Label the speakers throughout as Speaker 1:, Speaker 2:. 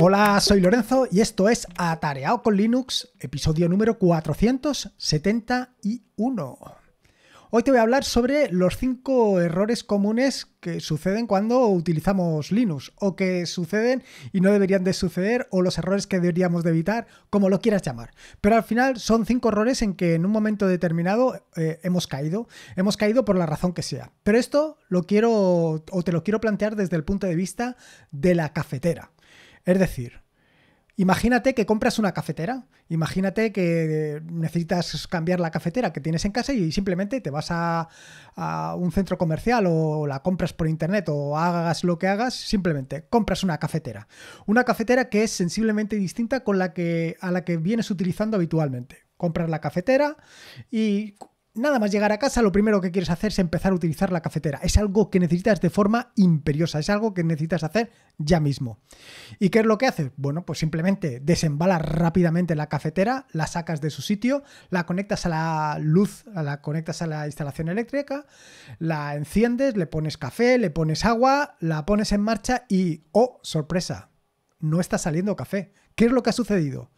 Speaker 1: Hola, soy Lorenzo y esto es Atareado con Linux, episodio número 471. Hoy te voy a hablar sobre los 5 errores comunes que suceden cuando utilizamos Linux o que suceden y no deberían de suceder o los errores que deberíamos de evitar, como lo quieras llamar. Pero al final son 5 errores en que en un momento determinado eh, hemos caído, hemos caído por la razón que sea. Pero esto lo quiero o te lo quiero plantear desde el punto de vista de la cafetera. Es decir, Imagínate que compras una cafetera, imagínate que necesitas cambiar la cafetera que tienes en casa y simplemente te vas a, un centro comercial o la compras por internet o hagas lo que hagas, simplemente compras una cafetera. Una cafetera que es sensiblemente distinta con la que, a la que vienes utilizando habitualmente. Compras la cafetera y Nada más llegar a casa, lo primero que quieres hacer es empezar a utilizar la cafetera. Es algo que necesitas de forma imperiosa, es algo que necesitas hacer ya mismo. ¿Y qué es lo que haces? Bueno, pues simplemente desembalas rápidamente la cafetera, la sacas de su sitio, la conectas a la luz, la conectas a la instalación eléctrica, la enciendes, le pones café, le pones agua, la pones en marcha y, oh, sorpresa, no está saliendo café. ¿Qué es lo que ha sucedido?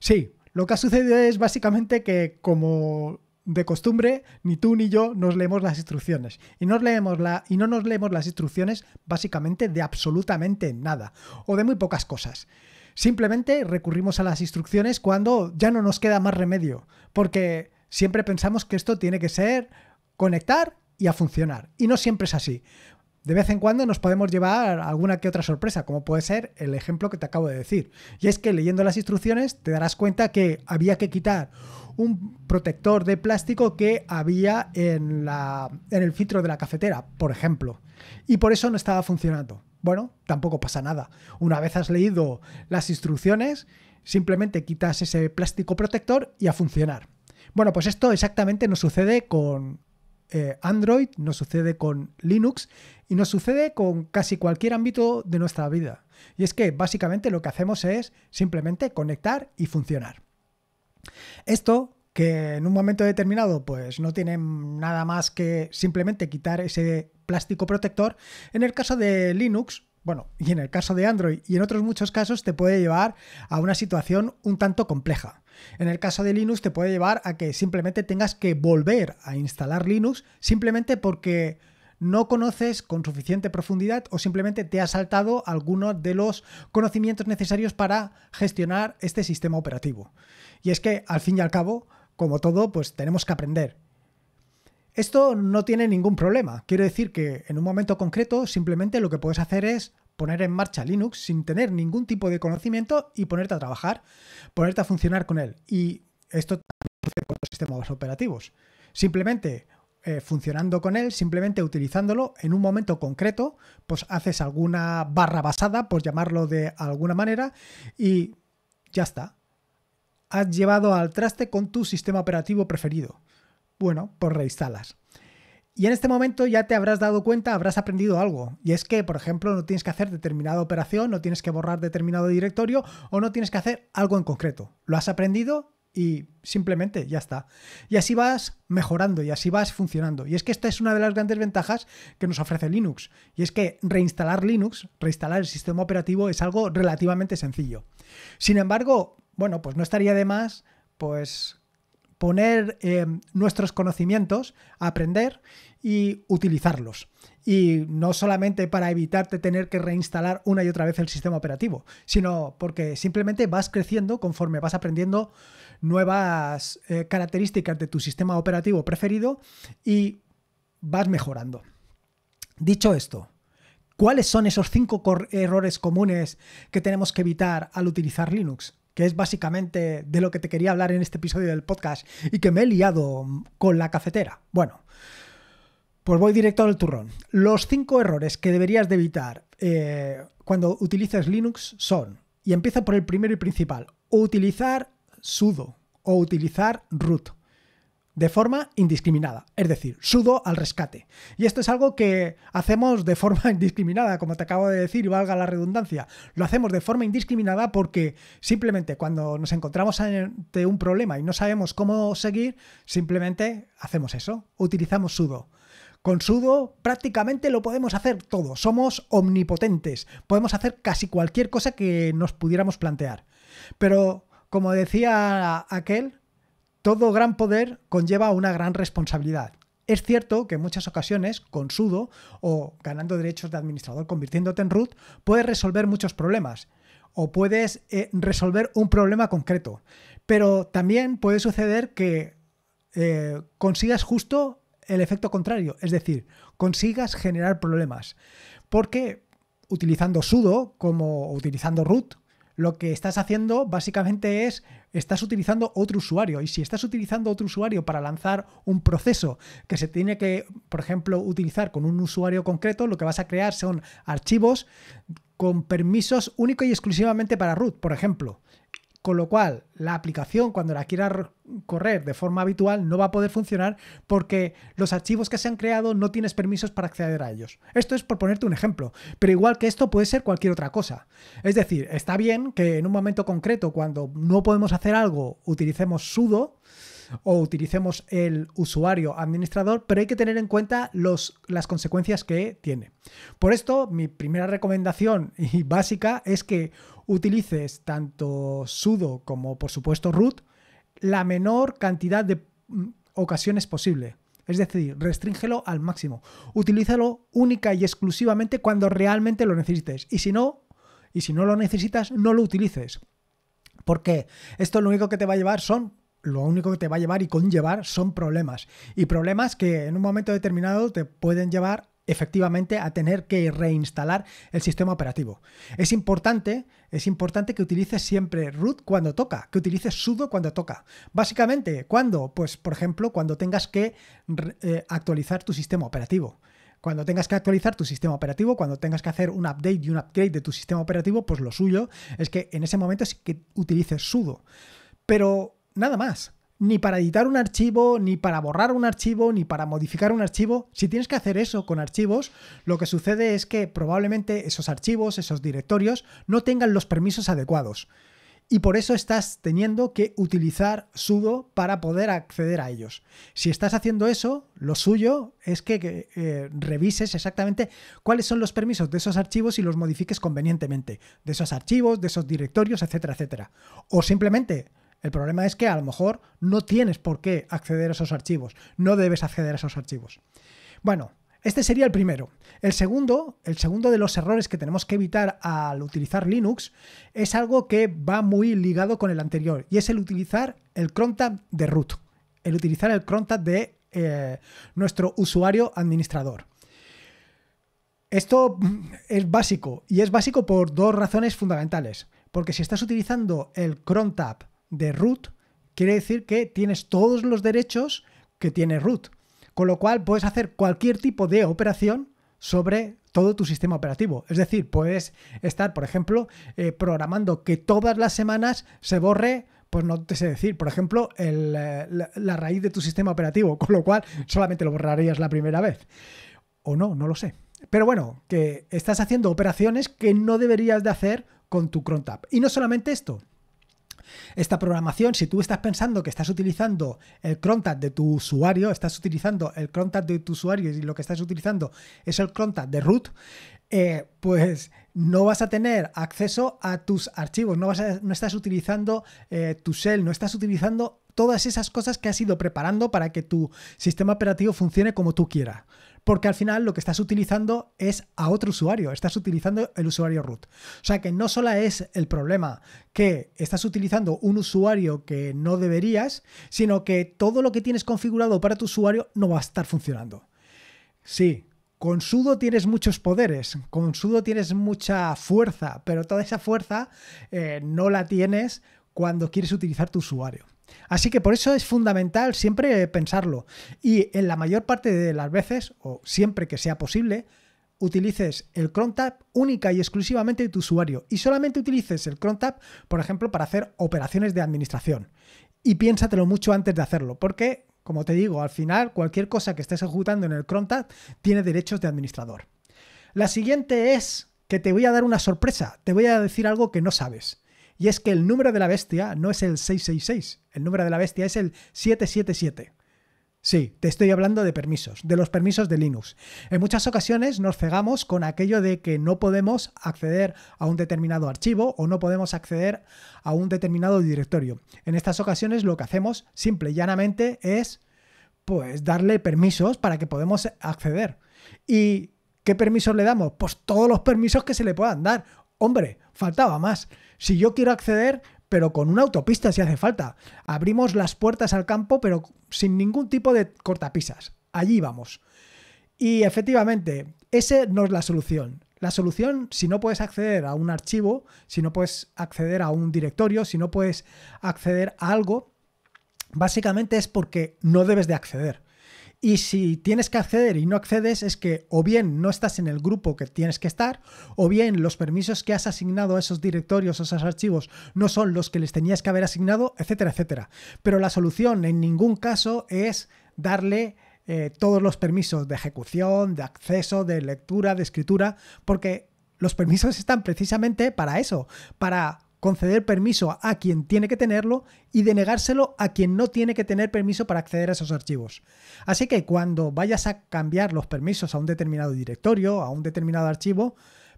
Speaker 1: Sí, lo que ha sucedido es básicamente que como de costumbre, ni tú ni yo nos leemos las instrucciones. Y, nos leemos la, y no nos leemos las instrucciones básicamente de absolutamente nada, o de muy pocas cosas. Simplemente recurrimos a las instrucciones cuando ya no nos queda más remedio, porque siempre pensamos que esto tiene que ser conectar y a funcionar. Y no siempre es así. De vez en cuando nos podemos llevar alguna que otra sorpresa, como puede ser el ejemplo que te acabo de decir. Y es que leyendo las instrucciones te darás cuenta que había que quitar un protector de plástico que había en, el filtro de la cafetera, por ejemplo. Y por eso no estaba funcionando. Bueno, tampoco pasa nada. Una vez has leído las instrucciones, simplemente quitas ese plástico protector y a funcionar. Bueno, pues esto exactamente nos sucede con eh, Android, nos sucede con Linux y nos sucede con casi cualquier ámbito de nuestra vida. Y es que básicamente lo que hacemos es simplemente conectar y funcionar. Esto que en un momento determinado pues no tiene nada más que simplemente quitar ese plástico protector. En el caso de Linux, bueno, y en el caso de Android y en otros muchos casos te puede llevar a una situación un tanto compleja. En el caso de Linux te puede llevar a que simplemente tengas que volver a instalar Linux simplemente porque no conoces con suficiente profundidad o simplemente te ha saltado algunos de los conocimientos necesarios para gestionar este sistema operativo. Y es que, al fin y al cabo, como todo, pues tenemos que aprender. Esto no tiene ningún problema. Quiero decir que en un momento concreto simplemente lo que puedes hacer es poner en marcha Linux sin tener ningún tipo de conocimiento y ponerte a trabajar, ponerte a funcionar con él. Y esto también sucede con los sistemas operativos. Simplemente eh, funcionando con él, simplemente utilizándolo en un momento concreto, pues haces alguna barra basada, por llamarlo de alguna manera, y ya está. Has llevado al traste con tu sistema operativo preferido. Bueno, pues reinstalas. Y en este momento ya te habrás dado cuenta, habrás aprendido algo. Y es que, por ejemplo, no tienes que hacer determinada operación, no tienes que borrar determinado directorio o no tienes que hacer algo en concreto. Lo has aprendido y simplemente ya está. Y así vas mejorando y así vas funcionando. Y es que esta es una de las grandes ventajas que nos ofrece Linux. Y es que reinstalar Linux, reinstalar el sistema operativo es algo relativamente sencillo. Sin embargo, bueno, pues no estaría de más pues poner em, nuestros conocimientos, aprender y utilizarlos. Y no solamente para evitarte tener que reinstalar una y otra vez el sistema operativo, sino porque simplemente vas creciendo conforme vas aprendiendo nuevas eh, características de tu sistema operativo preferido y vas mejorando. Dicho esto, ¿cuáles son esos cinco errores comunes que tenemos que evitar al utilizar Linux? que es básicamente de lo que te quería hablar en este episodio del podcast y que me he liado con la cafetera. Bueno, pues voy directo al turrón. Los cinco errores que deberías de evitar eh, cuando utilices Linux son, y empiezo por el primero y principal, utilizar sudo o utilizar root de forma indiscriminada, es decir, sudo al rescate. Y esto es algo que hacemos de forma indiscriminada, como te acabo de decir, y valga la redundancia, lo hacemos de forma indiscriminada porque simplemente cuando nos encontramos ante un problema y no sabemos cómo seguir, simplemente hacemos eso, utilizamos sudo. Con sudo prácticamente lo podemos hacer todo, somos omnipotentes, podemos hacer casi cualquier cosa que nos pudiéramos plantear. Pero, como decía aquel, todo gran poder conlleva una gran responsabilidad. Es cierto que en muchas ocasiones, con sudo o ganando derechos de administrador convirtiéndote en root, puedes resolver muchos problemas o puedes eh, resolver un problema concreto. Pero también puede suceder que eh, consigas justo el efecto contrario, es decir, consigas generar problemas. Porque utilizando sudo como utilizando root lo que estás haciendo básicamente es estás utilizando otro usuario y si estás utilizando otro usuario para lanzar un proceso que se tiene que, por ejemplo, utilizar con un usuario concreto, lo que vas a crear son archivos con permisos único y exclusivamente para root, por ejemplo con lo cual la aplicación cuando la quiera correr de forma habitual no va a poder funcionar porque los archivos que se han creado no tienes permisos para acceder a ellos. Esto es por ponerte un ejemplo, pero igual que esto puede ser cualquier otra cosa. Es decir, está bien que en un momento concreto cuando no podemos hacer algo utilicemos sudo, o utilicemos el usuario administrador, pero hay que tener en cuenta los, las consecuencias que tiene. Por esto, mi primera recomendación y básica es que utilices tanto sudo como por supuesto root la menor cantidad de mm, ocasiones posible. Es decir, restríngelo al máximo. Utilízalo única y exclusivamente cuando realmente lo necesites. Y si no, y si no lo necesitas, no lo utilices. Porque esto lo único que te va a llevar son lo único que te va a llevar y conllevar son problemas. Y problemas que en un momento determinado te pueden llevar efectivamente a tener que reinstalar el sistema operativo. Es importante, es importante que utilices siempre root cuando toca, que utilices sudo cuando toca. Básicamente, ¿cuándo? Pues, por ejemplo, cuando tengas que eh, actualizar tu sistema operativo. Cuando tengas que actualizar tu sistema operativo, cuando tengas que hacer un update y un upgrade de tu sistema operativo, pues lo suyo es que en ese momento sí que utilices sudo. Pero nada más ni para editar un archivo, ni para borrar un archivo, ni para modificar un archivo. Si tienes que hacer eso con archivos, lo que sucede es que probablemente esos archivos, esos directorios, no tengan los permisos adecuados. Y por eso estás teniendo que utilizar sudo para poder acceder a ellos. Si estás haciendo eso, lo suyo es que eh, revises exactamente cuáles son los permisos de esos archivos y los modifiques convenientemente. De esos archivos, de esos directorios, etcétera, etcétera. O simplemente el problema es que a lo mejor no tienes por qué acceder a esos archivos, no debes acceder a esos archivos. Bueno, este sería el primero. El segundo, el segundo de los errores que tenemos que evitar al utilizar Linux es algo que va muy ligado con el anterior y es el utilizar el crontab de root, el utilizar el crontab de eh, nuestro usuario administrador. Esto mm, es básico y es básico por dos razones fundamentales. Porque si estás utilizando el crontab de root, quiere decir que tienes todos los derechos que tiene root. Con lo cual puedes hacer cualquier tipo de operación sobre todo tu sistema operativo. Es decir, puedes estar, por ejemplo, eh, programando que todas las semanas se borre pues no te sé decir, por ejemplo, eh, la, raíz de tu sistema operativo, con lo cual solamente lo borrarías la primera vez. O no, no lo sé. Pero bueno, que estás haciendo operaciones que no deberías de hacer con tu cron Y no solamente esto, esta programación, si tú estás pensando que estás utilizando el crontab de tu usuario, estás utilizando el crontab de tu usuario y lo que estás utilizando es el crontab de root, eh, pues no vas a tener acceso a tus archivos, no, vas no estás utilizando eh, tu shell, no estás utilizando todas esas cosas que has ido preparando para que tu sistema operativo funcione como tú quieras porque al final lo que estás utilizando es a otro usuario, estás utilizando el usuario root. O sea que no solo es el problema que estás utilizando un usuario que no deberías, sino que todo lo que tienes configurado para tu usuario no va a estar funcionando. Sí, con sudo tienes muchos poderes, con sudo tienes mucha fuerza, pero toda esa fuerza eh, no la tienes cuando quieres utilizar tu usuario. Así que por eso es fundamental siempre pensarlo y en la mayor parte de las veces, o siempre que sea posible, utilices el Chrome Tab única y exclusivamente de tu usuario y solamente utilices el crontab Tab, por ejemplo, para hacer operaciones de administración. Y piénsatelo mucho antes de hacerlo, porque, como te digo, al final cualquier cosa que estés ejecutando en el Chrome tiene derechos de administrador. La siguiente es que te voy a dar una sorpresa, te voy a decir algo que no sabes y es que el número de la bestia no es el 666, el número de la bestia es el 777. Sí, te estoy hablando de permisos, de los permisos de Linux. En muchas ocasiones nos cegamos con aquello de que no podemos acceder a un determinado archivo o no podemos acceder a un determinado directorio. En estas ocasiones lo que hacemos simple y llanamente es pues darle permisos para que podamos acceder. ¿Y qué permisos le damos? Pues todos los permisos que se le puedan dar. Hombre, faltaba más. Si yo quiero acceder, pero con una autopista si hace falta. Abrimos las puertas al campo, pero sin ningún tipo de cortapisas. Allí vamos. Y efectivamente, ese no es la solución. La solución, si no puedes acceder a un archivo, si no puedes acceder a un directorio, si no puedes acceder a algo, básicamente es porque no debes de acceder. Y si tienes que acceder y no accedes es que o bien no estás en el grupo que tienes que estar, o bien los permisos que has asignado a esos directorios o esos archivos no son los que les tenías que haber asignado, etcétera, etcétera. Pero la solución en ningún caso es darle eh, todos los permisos de ejecución, de acceso, de lectura, de escritura, porque los permisos están precisamente para eso, para conceder permiso a quien tiene que tenerlo y denegárselo a quien no tiene que tener permiso para acceder a esos archivos. Así que cuando vayas a cambiar los permisos a un determinado directorio, a un determinado archivo,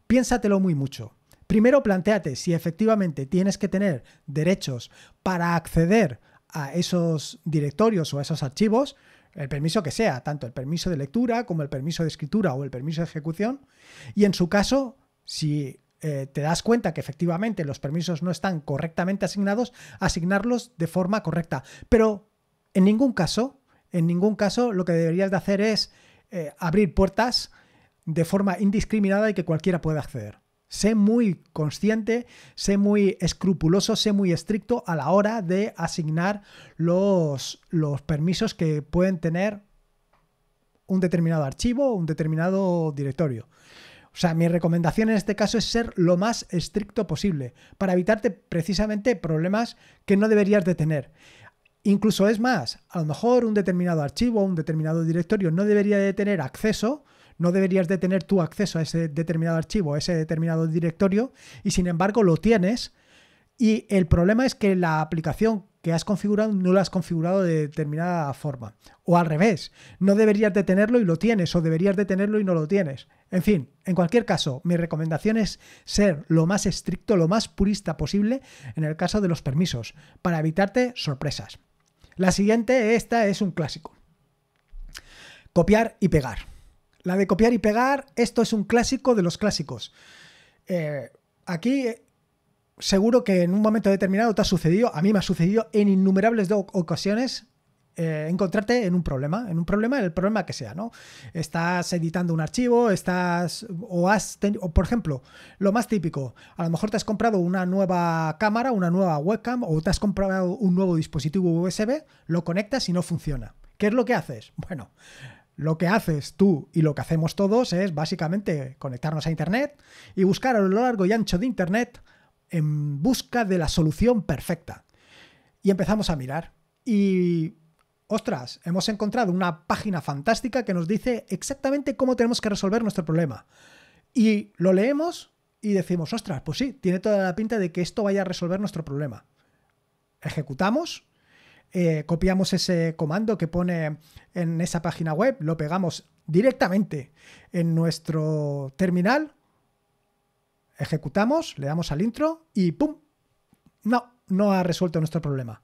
Speaker 1: piénsatelo muy mucho. Primero planteate si efectivamente tienes que tener derechos para acceder a esos directorios o a esos archivos, el permiso que sea, tanto el permiso de lectura como el permiso de escritura o el permiso de ejecución, y en su caso, si eh, te das cuenta que efectivamente los permisos no están correctamente asignados, asignarlos de forma correcta. Pero en ningún caso, en ningún caso lo que deberías de hacer es eh, abrir puertas de forma indiscriminada y que cualquiera pueda acceder. Sé muy consciente, sé muy escrupuloso, sé muy estricto a la hora de asignar los, los permisos que pueden tener un determinado archivo o un determinado directorio. O sea, mi recomendación en este caso es ser lo más estricto posible para evitarte precisamente problemas que no deberías de tener. Incluso es más, a lo mejor un determinado archivo, un determinado directorio no debería de tener acceso, no deberías de tener tu acceso a ese determinado archivo, a ese determinado directorio, y sin embargo lo tienes. Y el problema es que la aplicación has configurado no lo has configurado de determinada forma. O al revés, no deberías de tenerlo y lo tienes, o deberías de tenerlo y no lo tienes. En fin, en cualquier caso, mi recomendación es ser lo más estricto, lo más purista posible en el caso de los permisos, para evitarte sorpresas. La siguiente, esta es un clásico. Copiar y pegar. La de copiar y pegar, esto es un clásico de los clásicos. Eh, aquí seguro que en un momento determinado te ha sucedido, a mí me ha sucedido en innumerables ocasiones. Eh, encontrarte en un problema, en un problema, el problema que sea, ¿no? Estás editando un archivo, estás o has tenido, por ejemplo, lo más típico, a lo mejor te has comprado una nueva cámara, una nueva webcam o te has comprado un nuevo dispositivo USB, lo conectas y no funciona. ¿Qué es lo que haces? Bueno, lo que haces tú y lo que hacemos todos es básicamente conectarnos a Internet y buscar a lo largo y ancho de Internet en busca de la solución perfecta. Y empezamos a mirar. Y, ostras, hemos encontrado una página fantástica que nos dice exactamente cómo tenemos que resolver nuestro problema. Y lo leemos y decimos, ostras, pues sí, tiene toda la pinta de que esto vaya a resolver nuestro problema. Ejecutamos, eh, copiamos ese comando que pone en esa página web, lo pegamos directamente en nuestro terminal Ejecutamos, le damos al intro y ¡pum! No, no ha resuelto nuestro problema.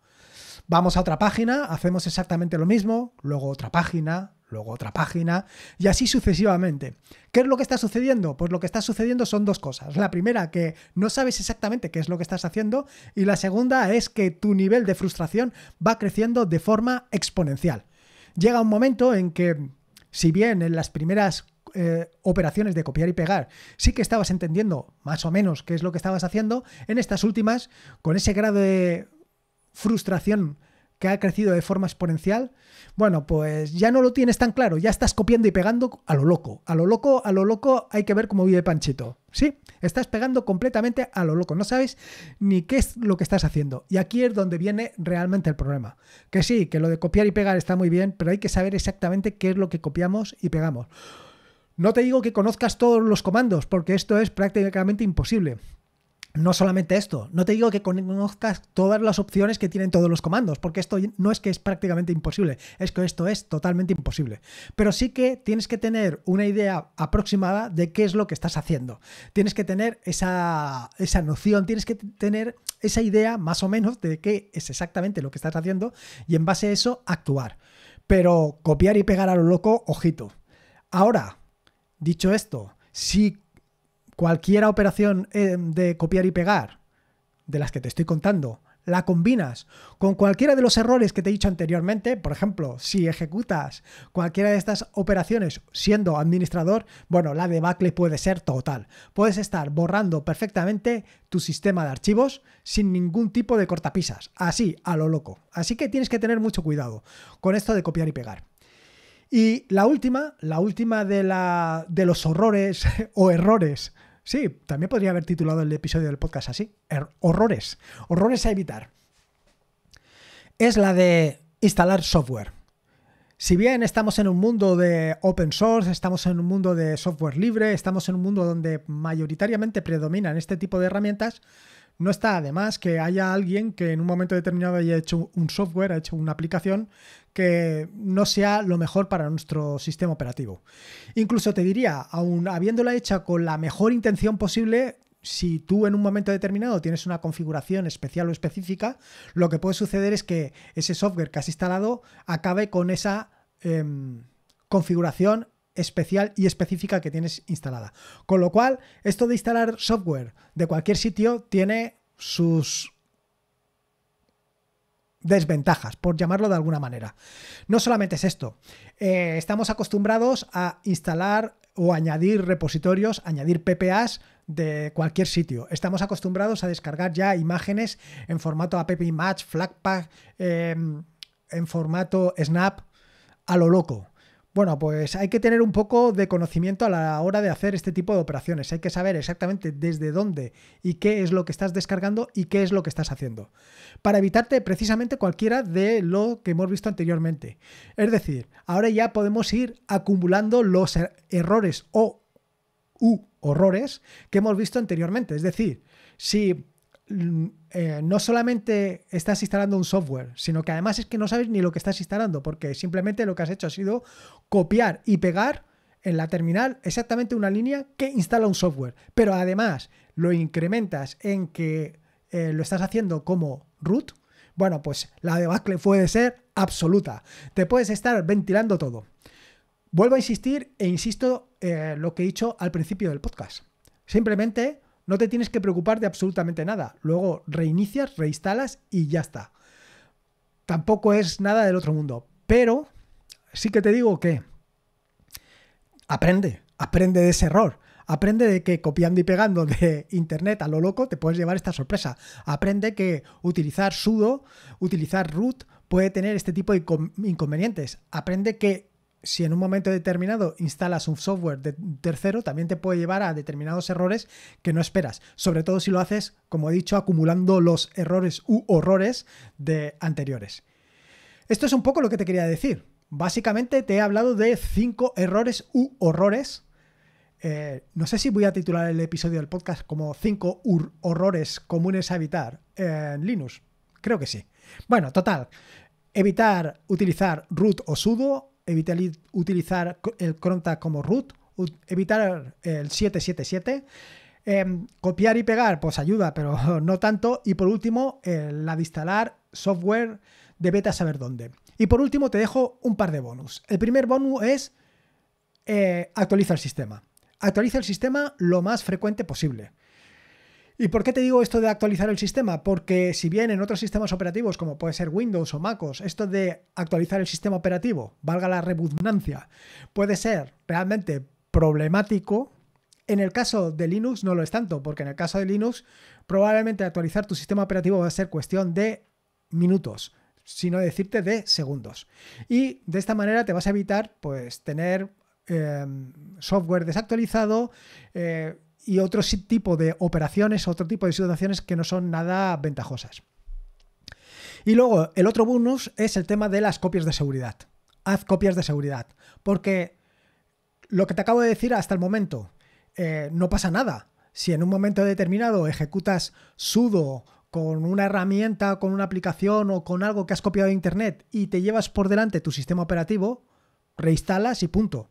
Speaker 1: Vamos a otra página, hacemos exactamente lo mismo, luego otra página, luego otra página y así sucesivamente. ¿Qué es lo que está sucediendo? Pues lo que está sucediendo son dos cosas. La primera, que no sabes exactamente qué es lo que estás haciendo y la segunda es que tu nivel de frustración va creciendo de forma exponencial. Llega un momento en que, si bien en las primeras eh, operaciones de copiar y pegar sí que estabas entendiendo más o menos qué es lo que estabas haciendo, en estas últimas, con ese grado de frustración que ha crecido de forma exponencial, bueno, pues ya no lo tienes tan claro, ya estás copiando y pegando a lo loco, a lo loco, a lo loco, hay que ver cómo vive Panchito. Sí, estás pegando completamente a lo loco, no sabes ni qué es lo que estás haciendo. Y aquí es donde viene realmente el problema. Que sí, que lo de copiar y pegar está muy bien, pero hay que saber exactamente qué es lo que copiamos y pegamos. No te digo que conozcas todos los comandos, porque esto es prácticamente imposible. No solamente esto, no te digo que conozcas todas las opciones que tienen todos los comandos, porque esto no es que es prácticamente imposible, es que esto es totalmente imposible. Pero sí que tienes que tener una idea aproximada de qué es lo que estás haciendo. Tienes que tener esa, esa noción, tienes que tener esa idea más o menos de qué es exactamente lo que estás haciendo y en base a eso actuar. Pero copiar y pegar a lo loco, ojito. Ahora, Dicho esto, si cualquier operación eh, de copiar y pegar de las que te estoy contando la combinas con cualquiera de los errores que te he dicho anteriormente, por ejemplo, si ejecutas cualquiera de estas operaciones siendo administrador, bueno, la debacle puede ser total. Puedes estar borrando perfectamente tu sistema de archivos sin ningún tipo de cortapisas, así a lo loco. Así que tienes que tener mucho cuidado con esto de copiar y pegar. Y la última, la última de, los horrores o errores. Sí, también podría haber titulado el episodio del podcast así. Er-, horrores. Horrores a evitar. Es la de instalar software. Si bien estamos en un mundo de open source, estamos en un mundo de software libre, estamos en un mundo donde mayoritariamente predominan este tipo de herramientas, no está además que haya alguien que en un momento determinado haya hecho un software, ha hecho una aplicación que no sea lo mejor para nuestro sistema operativo. Incluso te diría, aun habiéndola hecha con la mejor intención posible, si tú en un momento determinado tienes una configuración especial o específica, lo que puede suceder es que ese software que has instalado acabe con esa em, configuración configuración especial y específica que tienes instalada. Con lo cual, esto de instalar software de cualquier sitio tiene sus desventajas, por llamarlo de alguna manera. No solamente es esto, eh, estamos acostumbrados a instalar o añadir repositorios, añadir PPAs de cualquier sitio. Estamos acostumbrados a descargar ya imágenes en formato app image, flatpak, em, en formato snap, a lo loco. Bueno, pues hay que tener un poco de conocimiento a la hora de hacer este tipo de operaciones. Hay que saber exactamente desde dónde y qué es lo que estás descargando y qué es lo que estás haciendo. Para evitarte precisamente cualquiera de lo que hemos visto anteriormente. Es decir, ahora ya podemos ir acumulando los er-, errores o u horrores que hemos visto anteriormente. Es decir, si eh, no solamente estás instalando un software, sino que además es que no sabes ni lo que estás instalando, porque simplemente lo que has hecho ha sido copiar y pegar en la terminal exactamente una línea que instala un software. Pero además lo incrementas en que eh, lo estás haciendo como root. Bueno, pues la debacle puede ser absoluta. Te puedes estar ventilando todo. Vuelvo a insistir e insisto eh, lo que he dicho al principio del podcast. Simplemente no te tienes que preocupar de absolutamente nada. Luego reinicias, reinstalas y ya está. Tampoco es nada del otro mundo. Pero sí que te digo que aprende, aprende de ese error. Aprende de que copiando y pegando de internet a lo loco te puedes llevar esta sorpresa. Aprende que utilizar sudo, utilizar root puede tener este tipo de inconvenientes. Aprende que si en un momento determinado instalas un software de tercero, también te puede llevar a determinados errores que no esperas, sobre todo si lo haces, como he dicho, acumulando los errores u horrores de anteriores. Esto es un poco lo que te quería decir. Básicamente te he hablado de cinco errores u horrores. Eh, no sé si voy a titular el episodio del podcast como cinco horrores comunes a evitar en Linux. Creo que sí. Bueno, total. Evitar utilizar root o sudo, evitar utilizar el cronta como root, evitar el 777. Em, copiar y pegar, pues ayuda, pero no tanto. Y por último, la de instalar software de beta saber dónde. Y por último, te dejo un par de bonus. El primer bonus es eh, actualiza el sistema. Actualiza el sistema lo más frecuente posible. ¿Y por qué te digo esto de actualizar el sistema? Porque si bien en otros sistemas operativos, como puede ser Windows o MacOS, esto de actualizar el sistema operativo, valga la redundancia, puede ser realmente problemático, en el caso de Linux no lo es tanto, porque en el caso de Linux probablemente actualizar tu sistema operativo va a ser cuestión de minutos, sino decirte de segundos. Y de esta manera te vas a evitar pues tener eh, software desactualizado, eh, y otro tipo de operaciones, otro tipo de situaciones que no son nada ventajosas. Y luego, el otro bonus es el tema de las copias de seguridad. Haz copias de seguridad, porque lo que te acabo de decir hasta el momento, eh, no pasa nada. Si en un momento determinado ejecutas sudo con una herramienta, con una aplicación o con algo que has copiado de internet y te llevas por delante tu sistema operativo, reinstalas y punto.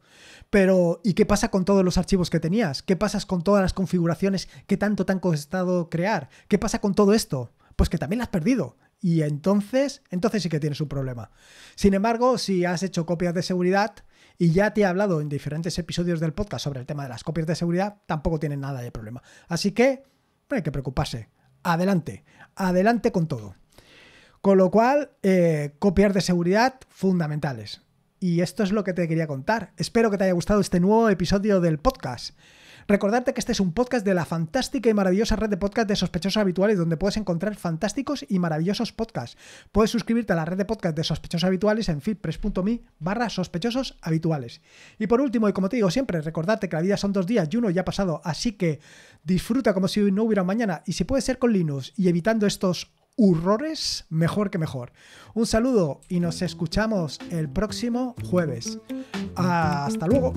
Speaker 1: Pero, ¿y qué pasa con todos los archivos que tenías? ¿Qué pasa con todas las configuraciones que tanto te han costado crear? ¿Qué pasa con todo esto? Pues que también las has perdido. Y entonces, entonces sí que tienes un problema. Sin embargo, si has hecho copias de seguridad, y ya te he hablado en diferentes episodios del podcast sobre el tema de las copias de seguridad, tampoco tienen nada de problema. Así que no hay que preocuparse. Adelante, adelante con todo. Con lo cual, eh, copias de seguridad fundamentales. Y esto es lo que te quería contar. Espero que te haya gustado este nuevo episodio del podcast. Recordarte que este es un podcast de la fantástica y maravillosa red de podcast de sospechosos habituales donde puedes encontrar fantásticos y maravillosos podcasts. Puedes suscribirte a la red de podcast de sospechosos habituales en fitpress.me barra sospechosos habituales. Y por último, y como te digo siempre, recordarte que la vida son dos días y uno ya ha pasado, así que disfruta como si no hubiera mañana y si puede ser con Linux y evitando estos horrores mejor que mejor. Un saludo y nos escuchamos el próximo jueves. Hasta luego.